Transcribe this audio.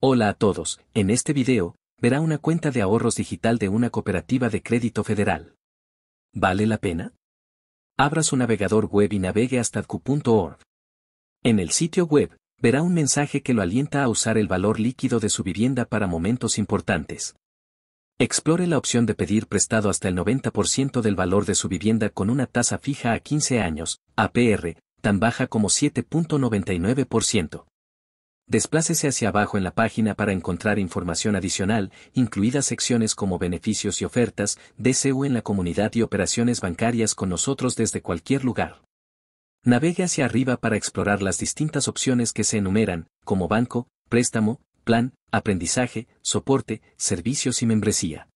Hola a todos, en este video, verá una cuenta de ahorros digital de una cooperativa de crédito federal. ¿Vale la pena? Abra su navegador web y navegue hasta adcu.org. En el sitio web, verá un mensaje que lo alienta a usar el valor líquido de su vivienda para momentos importantes. Explore la opción de pedir prestado hasta el 90% del valor de su vivienda con una tasa fija a 15 años, APR, tan baja como 7.99%. Desplácese hacia abajo en la página para encontrar información adicional, incluidas secciones como beneficios y ofertas, DCU en la comunidad y operaciones bancarias con nosotros desde cualquier lugar. Navegue hacia arriba para explorar las distintas opciones que se enumeran, como banco, préstamo, plan, aprendizaje, soporte, servicios y membresía.